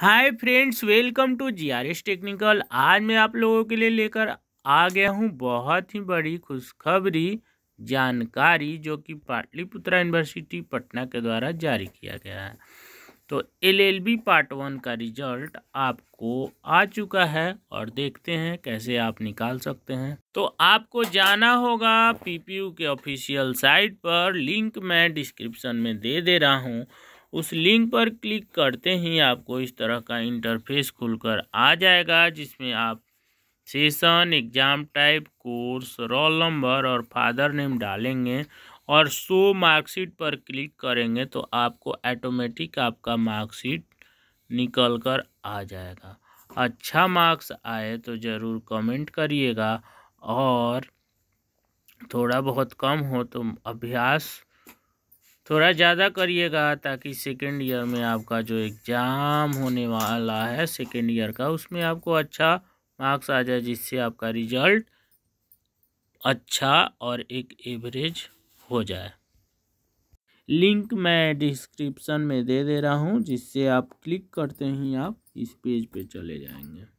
hi friends welcome to GRS technical आज मैं आप लोगों के लिए लेकर आ गया हूँ बहुत ही बड़ी खुशखबरी जानकारी जो कि पाटलिपुत्रा यूनिवर्सिटी पटना के द्वारा जारी किया गया है तो एलएलबी पार्ट वन का रिजल्ट आपको आ चुका है और देखते हैं कैसे आप निकाल सकते हैं तो आपको जाना होगा पीपीयू के ऑफिशियल साइट पर लिंक मैं डिस्क्रिप्शन में दे दे रहा हूँ उस लिंक पर क्लिक करते ही आपको इस तरह का इंटरफेस खुलकर आ जाएगा जिसमें आप session exam type course roll number और फादर नेम डालेंगे और शो मार्कशीट पर क्लिक करेंगे तो आपको ऐटोमेटिक आपका मार्कशीट निकल कर आ जाएगा अच्छा मार्क्स आए तो ज़रूर कमेंट करिएगा और थोड़ा बहुत कम हो तो अभ्यास थोड़ा ज़्यादा करिएगा ताकि सेकेंड ईयर में आपका जो एग्ज़ाम होने वाला है सेकेंड ईयर का उसमें आपको अच्छा मार्क्स आ जाए जिससे आपका रिजल्ट अच्छा और एक एवरेज हो जाए लिंक मैं डिस्क्रिप्शन में दे दे रहा हूँ जिससे आप क्लिक करते ही आप इस पेज पे चले जाएंगे